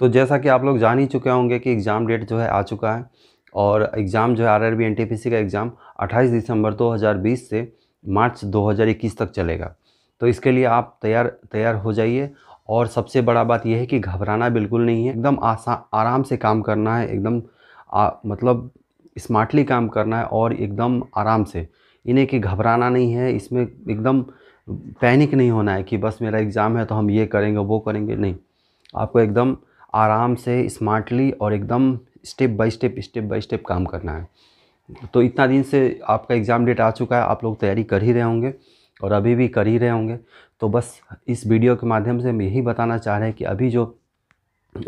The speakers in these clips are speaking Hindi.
तो जैसा कि आप लोग जान ही चुके होंगे कि एग्ज़ाम डेट जो है आ चुका है और एग्ज़ाम जो है आर आर का एग्ज़ाम 28 दिसंबर 2020 से मार्च 2021 तक चलेगा तो इसके लिए आप तैयार तैयार हो जाइए और सबसे बड़ा बात यह है कि घबराना बिल्कुल नहीं है एकदम आसान आराम से काम करना है एकदम आ, मतलब स्मार्टली काम करना है और एकदम आराम से इन्हें कि घबराना नहीं है इसमें एकदम पैनिक नहीं होना है कि बस मेरा एग्ज़ाम है तो हम ये करेंगे वो करेंगे नहीं आपको एकदम आराम से स्मार्टली और एकदम step by step step by step काम करना है तो इतना दिन से आपका एग्ज़ाम डेट आ चुका है आप लोग तैयारी कर ही रहे होंगे और अभी भी कर ही रहे होंगे तो बस इस वीडियो के माध्यम से हम यही बताना चाह रहे हैं कि अभी जो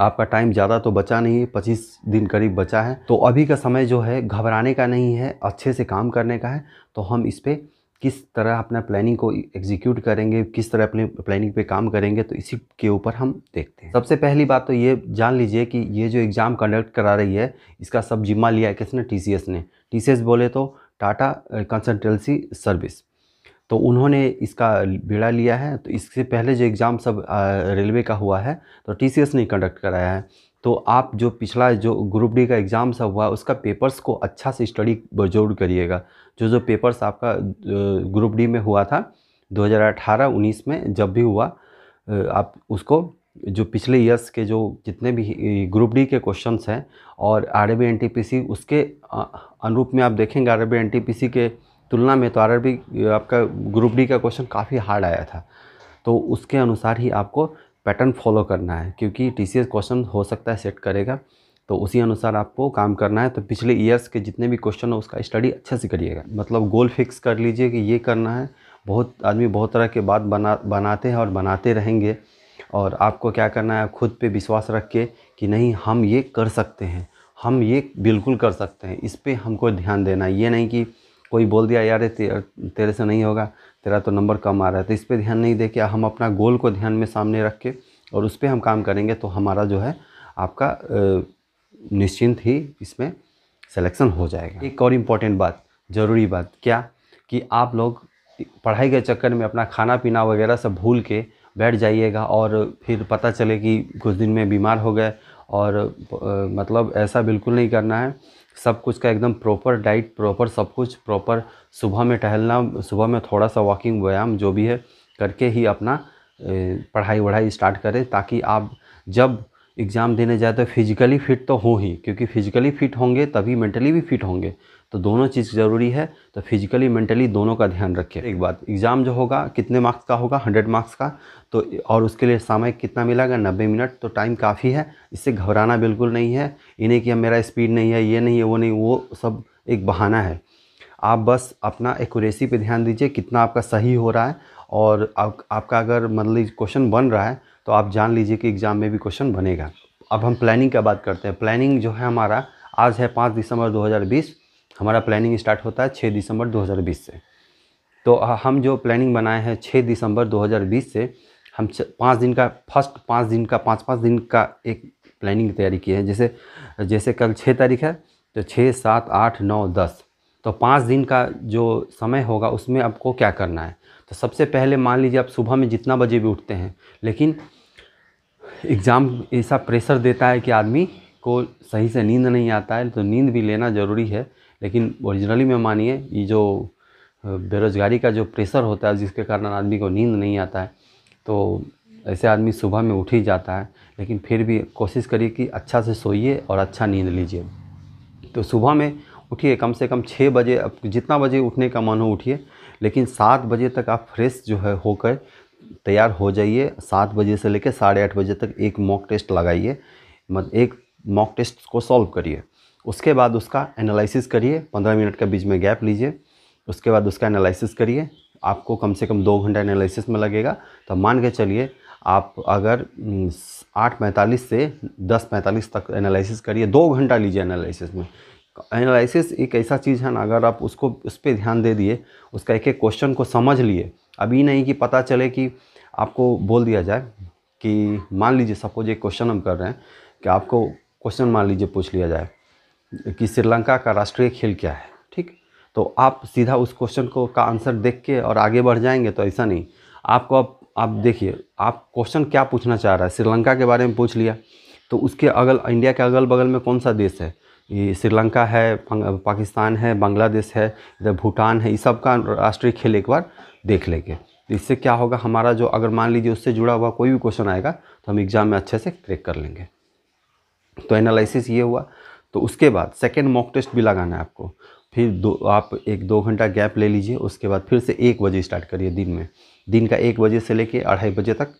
आपका टाइम ज़्यादा तो बचा नहीं है पच्चीस दिन करीब बचा है तो अभी का समय जो है घबराने का नहीं है अच्छे से काम करने का है तो हम इस पर किस तरह अपना प्लानिंग को एग्जीक्यूट करेंगे किस तरह अपने प्लानिंग पे काम करेंगे तो इसी के ऊपर हम देखते हैं सबसे पहली बात तो ये जान लीजिए कि ये जो एग्ज़ाम कंडक्ट करा रही है इसका सब जिम्मा लिया है किसने टी ने टी बोले तो टाटा कंसल्टेंसी सर्विस तो उन्होंने इसका बेड़ा लिया है तो इससे पहले जो एग्ज़ाम सब रेलवे का हुआ है तो टी ने कंडक्ट कराया है तो आप जो पिछला जो ग्रुप डी का एग्ज़ाम सब हुआ उसका पेपर्स को अच्छा से स्टडी जरूर करिएगा जो जो पेपर्स आपका ग्रुप डी में हुआ था 2018-19 में जब भी हुआ आप उसको जो पिछले ईयर्स के जो जितने भी ग्रुप डी के क्वेश्चंस हैं और R B N T P C उसके अनुरूप में आप देखेंगे R B N T P C के तुलना में तो आर बी आपका ग्रुप डी का क्वेश्चन काफ़ी हार्ड आया था तो उसके अनुसार ही आपको पैटर्न फॉलो करना है क्योंकि टी क्वेश्चन हो सकता है सेट करेगा तो उसी अनुसार आपको काम करना है तो पिछले ईयर्स के जितने भी क्वेश्चन हो उसका स्टडी अच्छे से करिएगा मतलब गोल फिक्स कर लीजिए कि ये करना है बहुत आदमी बहुत तरह के बात बना बनाते हैं और बनाते रहेंगे और आपको क्या करना है खुद पे विश्वास रख के कि नहीं हम ये कर सकते हैं हम ये बिल्कुल कर सकते हैं इस पर हमको ध्यान देना है ये नहीं कि कोई बोल दिया यार तेरे से नहीं होगा तेरा तो नंबर कम आ रहा है तो इस पर ध्यान नहीं दे के हम अपना गोल को ध्यान में सामने रख के और उस पर हम काम करेंगे तो हमारा जो है आपका निश्चिंत ही इसमें सिलेक्शन हो जाएगा एक और इम्पॉर्टेंट बात ज़रूरी बात क्या कि आप लोग पढ़ाई के चक्कर में अपना खाना पीना वगैरह सब भूल के बैठ जाइएगा और फिर पता चले कि कुछ दिन में बीमार हो गए और मतलब ऐसा बिल्कुल नहीं करना है सब कुछ का एकदम प्रॉपर डाइट प्रॉपर सब कुछ प्रॉपर सुबह में टहलना सुबह में थोड़ा सा वॉकिंग व्यायाम जो भी है करके ही अपना पढ़ाई वढ़ाई स्टार्ट करें ताकि आप जब एग्ज़ाम देने जाए तो फिज़िकली फ़िट तो हो ही क्योंकि फ़िज़िकली फ़िट होंगे तभी मेंटली भी फ़िट होंगे तो दोनों चीज़ ज़रूरी है तो फिजिकली मेंटली दोनों का ध्यान रखें एक बात एग्ज़ाम जो होगा कितने मार्क्स का होगा हंड्रेड मार्क्स का तो और उसके लिए समय कितना मिलेगा नब्बे मिनट तो टाइम काफ़ी है इससे घबराना बिल्कुल नहीं है इन्हें कि मेरा स्पीड नहीं है ये नहीं है वो नहीं वो सब एक बहाना है आप बस अपना एकूरेसी पे ध्यान दीजिए कितना आपका सही हो रहा है और आप, आपका अगर मतलब क्वेश्चन बन रहा है तो आप जान लीजिए कि एग्ज़ाम में भी क्वेश्चन बनेगा अब हम प्लानिंग का बात करते हैं प्लानिंग जो है हमारा आज है पाँच दिसंबर हमारा प्लानिंग स्टार्ट होता है छः दिसंबर 2020 से तो हम जो प्लानिंग बनाए हैं छः दिसंबर 2020 से हम पाँच दिन का फर्स्ट पाँच दिन का पाँच पाँच दिन का एक प्लानिंग तैयारी की है जैसे जैसे कल छः तारीख है तो छः सात आठ नौ दस तो पाँच दिन का जो समय होगा उसमें आपको क्या करना है तो सबसे पहले मान लीजिए आप सुबह में जितना बजे भी उठते हैं लेकिन एग्ज़ाम ऐसा प्रेशर देता है कि आदमी को सही से नींद नहीं आता है तो नींद भी लेना ज़रूरी है लेकिन ओरिजिनली में मानिए ये जो बेरोज़गारी का जो प्रेशर होता है जिसके कारण आदमी को नींद नहीं आता है तो ऐसे आदमी सुबह में उठ ही जाता है लेकिन फिर भी कोशिश करिए कि अच्छा से सोइए और अच्छा नींद लीजिए तो सुबह में उठिए कम से कम छः बजे अब जितना बजे उठने का मन हो उठिए लेकिन सात बजे तक आप फ्रेश जो है होकर तैयार हो जाइए सात बजे से लेकर साढ़े आठ बजे तक एक मॉक टेस्ट लगाइए मत एक मॉक टेस्ट को सॉल्व करिए उसके बाद उसका एनालिसिस करिए पंद्रह मिनट के बीच में गैप लीजिए उसके बाद उसका एनालिसिस करिए आपको कम से कम दो घंटा एनालिसिस में लगेगा तो मान के चलिए आप अगर हम्म, आठ पैंतालीस से दस पैंतालीस तक एनालिसिस करिए दो घंटा लीजिए एनालिसिस में एनालिसिस एक ऐसा चीज़ है ना अगर आप उसको उस पर ध्यान दे दिए उसका एक एक क्वेश्चन को समझ लिए अभी नहीं कि पता चले कि आपको बोल दिया जाए कि मान लीजिए सपोज एक क्वेश्चन हम कर रहे हैं कि आपको क्वेश्चन मान लीजिए पूछ लिया जाए कि श्रीलंका का राष्ट्रीय खेल क्या है ठीक तो आप सीधा उस क्वेश्चन को का आंसर देख के और आगे बढ़ जाएंगे तो ऐसा नहीं आपको आप, आप देखिए आप क्वेश्चन क्या पूछना चाह रहा है श्रीलंका के बारे में पूछ लिया तो उसके अगल इंडिया के अगल बगल में कौन सा देश है ये श्रीलंका है पाकिस्तान है बांग्लादेश है इधर भूटान है ये सब का राष्ट्रीय खेल एक बार देख लेंगे तो इससे क्या होगा हमारा जो अगर मान लीजिए उससे जुड़ा हुआ कोई भी क्वेश्चन आएगा तो हम एग्ज़ाम में अच्छे से क्रेक कर लेंगे तो एनालिसिस ये हुआ तो उसके बाद सेकेंड मॉक टेस्ट भी लगाना है आपको फिर दो आप एक दो घंटा गैप ले लीजिए उसके बाद फिर से एक बजे स्टार्ट करिए दिन में दिन का एक बजे से लेके अढ़ाई बजे तक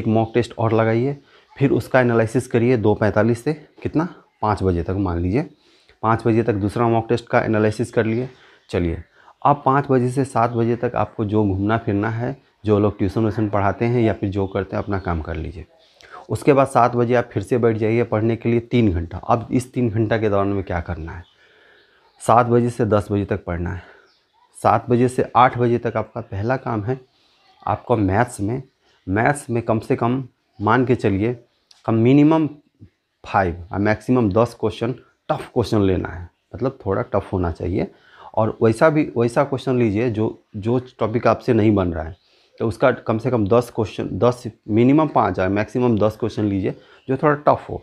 एक मॉक टेस्ट और लगाइए फिर उसका एनालिसिस करिए दो पैंतालीस से कितना पाँच बजे तक मान लीजिए पाँच बजे तक दूसरा मॉक टेस्ट का एनालिसिस कर लिए चलिए अब पाँच बजे से सात बजे तक आपको जो घूमना फिरना है जो लोग ट्यूशन व्यूशन पढ़ाते हैं या फिर जो करते हैं अपना काम कर लीजिए उसके बाद सात बजे आप फिर से बैठ जाइए पढ़ने के लिए तीन घंटा अब इस तीन घंटा के दौरान में क्या करना है सात बजे से दस बजे तक पढ़ना है सात बजे से आठ बजे तक आपका पहला काम है आपको मैथ्स में मैथ्स में कम से कम मान के चलिए कम मिनिमम फाइव और मैक्सिमम दस क्वेश्चन टफ क्वेश्चन लेना है मतलब थोड़ा टफ होना चाहिए और वैसा भी वैसा क्वेश्चन लीजिए जो जो टॉपिक आपसे नहीं बन रहा है तो उसका कम से कम दस क्वेश्चन दस मिनिमम पाँच आए मैक्सिमम दस क्वेश्चन लीजिए जो थोड़ा टफ हो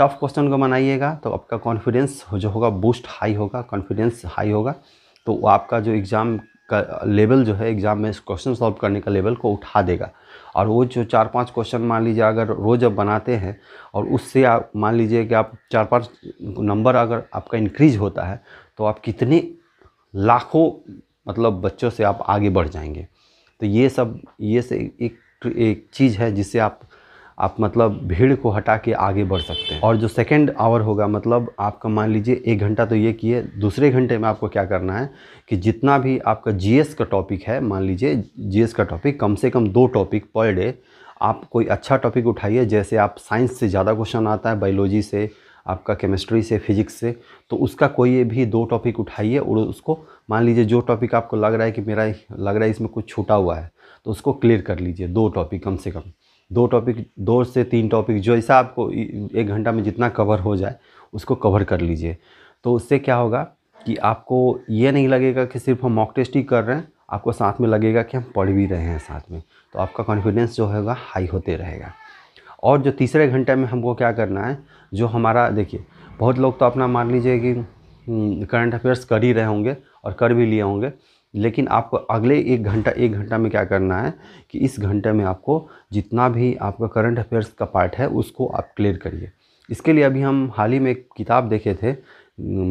टफ क्वेश्चन को बनाइएगा तो आपका कॉन्फिडेंस जो होगा बूस्ट हाई होगा कॉन्फिडेंस हाई होगा तो आपका जो एग्ज़ाम का लेवल जो है एग्ज़ाम में क्वेश्चन सॉल्व करने का लेवल को उठा देगा और वो जो चार पांच क्वेश्चन मान लीजिए अगर रोज़ आप बनाते हैं और उससे आप मान लीजिए कि आप चार पांच नंबर अगर आपका इंक्रीज होता है तो आप कितने लाखों मतलब बच्चों से आप आगे बढ़ जाएंगे तो ये सब ये से एक एक चीज़ है जिससे आप आप मतलब भीड़ को हटा के आगे बढ़ सकते हैं और जो सेकेंड आवर होगा मतलब आपका मान लीजिए एक घंटा तो ये किए दूसरे घंटे में आपको क्या करना है कि जितना भी आपका जीएस का टॉपिक है मान लीजिए जीएस का टॉपिक कम से कम दो टॉपिक पर डे आप कोई अच्छा टॉपिक उठाइए जैसे आप साइंस से ज़्यादा क्वेश्चन आता है बायोलॉजी से आपका केमिस्ट्री से फिजिक्स से तो उसका कोई भी दो टॉपिक उठाइए और उसको मान लीजिए जो टॉपिक आपको लग रहा है कि मेरा लग रहा है इसमें कुछ छूटा हुआ है तो उसको क्लियर कर लीजिए दो टॉपिक कम से कम दो टॉपिक दो से तीन टॉपिक जो ऐसा आपको एक घंटा में जितना कवर हो जाए उसको कवर कर लीजिए तो उससे क्या होगा कि आपको ये नहीं लगेगा कि सिर्फ हम मॉक टेस्ट ही कर रहे हैं आपको साथ में लगेगा कि हम पढ़ भी रहे हैं साथ में तो आपका कॉन्फिडेंस जो होगा हाई होते रहेगा और जो तीसरे घंटे में हमको क्या करना है जो हमारा देखिए बहुत लोग तो अपना मान लीजिए कि करंट हम्म, अफेयर्स कर ही रहे होंगे और कर भी लिए होंगे लेकिन आपको अगले एक घंटा एक घंटा में क्या करना है कि इस घंटे में आपको जितना भी आपका करंट अफेयर्स का पार्ट है उसको आप क्लियर करिए इसके लिए अभी हम हाल ही में एक किताब देखे थे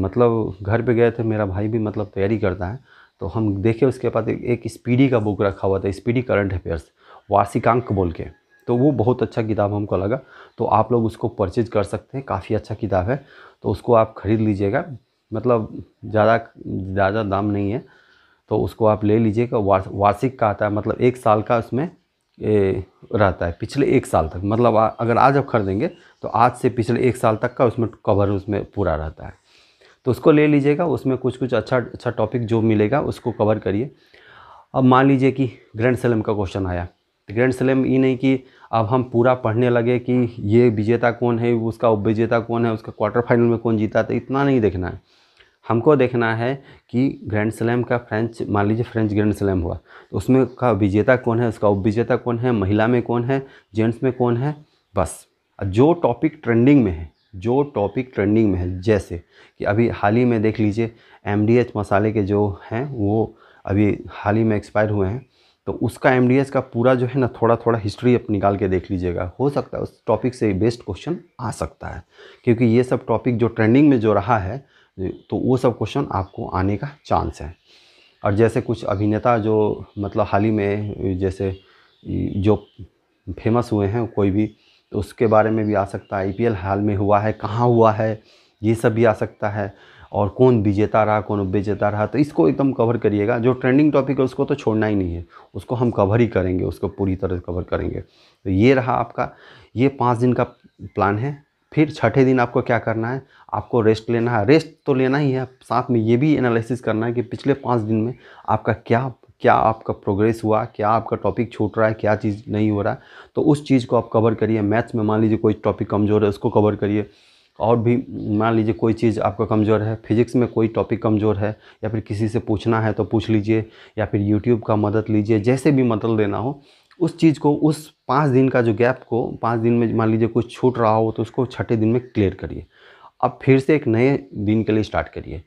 मतलब घर पे गए थे मेरा भाई भी मतलब तैयारी करता है तो हम देखे उसके बाद एक स्पीडी का बुक रखा हुआ था स्पीडी करंट अफेयर्स वार्षिकांक बोल के तो वो बहुत अच्छा किताब हमको लगा तो आप लोग उसको परचेज कर सकते हैं काफ़ी अच्छा किताब है तो उसको आप ख़रीद लीजिएगा मतलब ज़्यादा ज़्यादा दाम नहीं है तो उसको आप ले लीजिएगा वार, वार्षिक का आता है मतलब एक साल का उसमें ए, रहता है पिछले एक साल तक मतलब आ, अगर आज आप खरीदेंगे तो आज से पिछले एक साल तक का उसमें कवर उसमें पूरा रहता है तो उसको ले लीजिएगा उसमें कुछ कुछ अच्छा अच्छा टॉपिक जो मिलेगा उसको कवर करिए अब मान लीजिए कि ग्रैंड सलम का क्वेश्चन आया ग्रैंड स्लैम ये नहीं कि अब हम पूरा पढ़ने लगे कि ये विजेता कौन है उसका उप विजेता कौन है उसका क्वार्टर फाइनल में कौन जीता तो इतना नहीं देखना है हमको देखना है कि ग्रैंड स्लैम का फ्रेंच मान लीजिए फ्रेंच ग्रैंड स्लैम हुआ तो उसमें का विजेता कौन है उसका उप विजेता कौन है महिला में कौन है जेंट्स में कौन है बस जो टॉपिक ट्रेंडिंग में है जो टॉपिक ट्रेंडिंग में है जैसे कि अभी हाल ही में देख लीजिए एम मसाले के जो हैं वो अभी हाल ही में एक्सपायर हुए हैं तो उसका एम का पूरा जो है ना थोड़ा थोड़ा हिस्ट्री आप निकाल के देख लीजिएगा हो सकता है उस टॉपिक से बेस्ट क्वेश्चन आ सकता है क्योंकि ये सब टॉपिक जो ट्रेंडिंग में जो रहा है तो वो सब क्वेश्चन आपको आने का चांस है और जैसे कुछ अभिनेता जो मतलब हाल ही में जैसे जो फेमस हुए हैं कोई भी तो उसके बारे में भी आ सकता है आई हाल में हुआ है कहाँ हुआ है ये सब भी आ सकता है और कौन विजेता रहा कौन उपविजेता रहा तो इसको एकदम कवर करिएगा जो ट्रेंडिंग टॉपिक है उसको तो छोड़ना ही नहीं है उसको हम कवर ही करेंगे उसको पूरी तरह से कवर करेंगे तो ये रहा आपका ये पाँच दिन का प्लान है फिर छठे दिन आपको क्या करना है आपको रेस्ट लेना है रेस्ट तो लेना ही है साथ में ये भी एनालिसिस करना है कि पिछले पाँच दिन में आपका क्या क्या आपका प्रोग्रेस हुआ क्या आपका टॉपिक छूट रहा है क्या चीज़ नहीं हो रहा है तो उस चीज़ को आप कवर करिए मैथ्स में मान लीजिए कोई टॉपिक कमज़ोर है उसको कवर करिए और भी मान लीजिए कोई चीज़ आपका कमज़ोर है फिजिक्स में कोई टॉपिक कमज़ोर है या फिर किसी से पूछना है तो पूछ लीजिए या फिर यूट्यूब का मदद लीजिए जैसे भी मदद मतलब लेना हो उस चीज़ को उस पाँच दिन का जो गैप को पाँच दिन में मान लीजिए कुछ छूट रहा हो तो उसको छठे दिन में क्लियर करिए अब फिर से एक नए दिन के लिए स्टार्ट करिए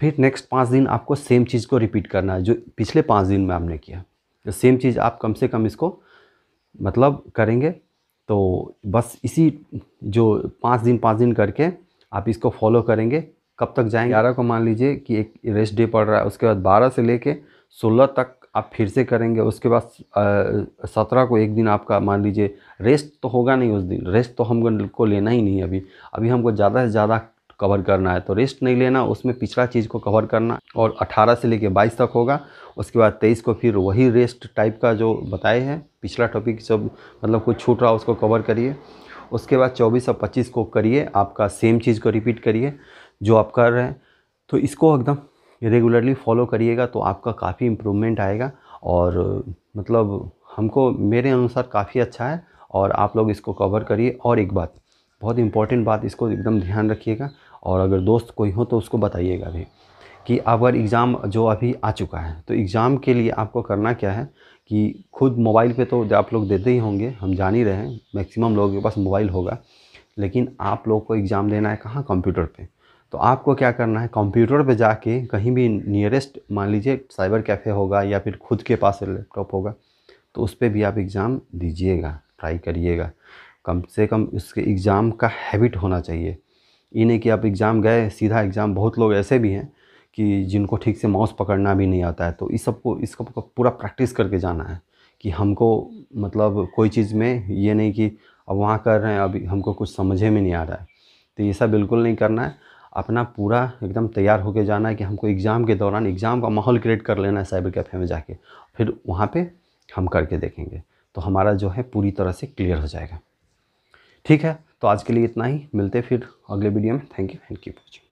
फिर नेक्स्ट पाँच दिन आपको सेम चीज़ को रिपीट करना है जो पिछले पाँच दिन में आपने किया तो सेम चीज़ आप कम से कम इसको मतलब करेंगे तो बस इसी जो पाँच दिन पाँच दिन करके आप इसको फॉलो करेंगे कब तक जाएंगे ग्यारह को मान लीजिए कि एक रेस्ट डे पड़ रहा है उसके बाद बारह से लेके सोलह तक आप फिर से करेंगे उसके बाद सत्रह को एक दिन आपका मान लीजिए रेस्ट तो होगा नहीं उस दिन रेस्ट तो हमको लेना ही नहीं अभी अभी हमको ज़्यादा से ज़्यादा कवर करना है तो रेस्ट नहीं लेना उसमें पिछला चीज़ को कवर करना और 18 से लेके 22 तक होगा उसके बाद 23 को फिर वही रेस्ट टाइप का जो बताए हैं पिछला टॉपिक जब मतलब कुछ छूट रहा उसको कवर करिए उसके बाद 24 और 25 को करिए आपका सेम चीज़ को रिपीट करिए जो आप कर रहे हैं तो इसको एकदम रेगुलरली फॉलो करिएगा तो आपका काफ़ी इम्प्रूवमेंट आएगा और मतलब हमको मेरे अनुसार काफ़ी अच्छा है और आप लोग इसको कवर करिए और एक बात बहुत इंपॉर्टेंट बात इसको एकदम ध्यान रखिएगा और अगर दोस्त कोई हो तो उसको बताइएगा भी कि अगर एग्ज़ाम जो अभी आ चुका है तो एग्ज़ाम के लिए आपको करना क्या है कि खुद मोबाइल पे तो आप लोग देते ही होंगे हम जान ही रहे हैं मैक्सिमम लोगों के पास मोबाइल होगा लेकिन आप लोग को एग्ज़ाम देना है कहाँ कंप्यूटर पे तो आपको क्या करना है कंप्यूटर पे जाके कहीं भी नियरेस्ट मान लीजिए साइबर कैफ़े होगा या फिर खुद के पास लैपटॉप होगा तो उस पर भी आप एग्ज़ाम दीजिएगा ट्राई करिएगा कम से कम उसके एग्ज़ाम का हैबिट होना चाहिए ये नहीं कि आप एग्ज़ाम गए सीधा एग्ज़ाम बहुत लोग ऐसे भी हैं कि जिनको ठीक से माउस पकड़ना भी नहीं आता है तो इस सबको इसको पूरा प्रैक्टिस करके जाना है कि हमको मतलब कोई चीज़ में ये नहीं कि अब वहाँ कर रहे हैं अभी हमको कुछ समझे में नहीं आ रहा है तो ये सब बिल्कुल नहीं करना है अपना पूरा एकदम तैयार होकर जाना है कि हमको एग्ज़ाम के दौरान एग्ज़ाम का माहौल क्रिएट कर लेना है साइबर कैफ़े में जाके फिर वहाँ पे हम करके देखेंगे तो हमारा जो है पूरी तरह से क्लियर हो जाएगा ठीक है तो आज के लिए इतना ही मिलते फिर अगले वीडियो में thank you and you watching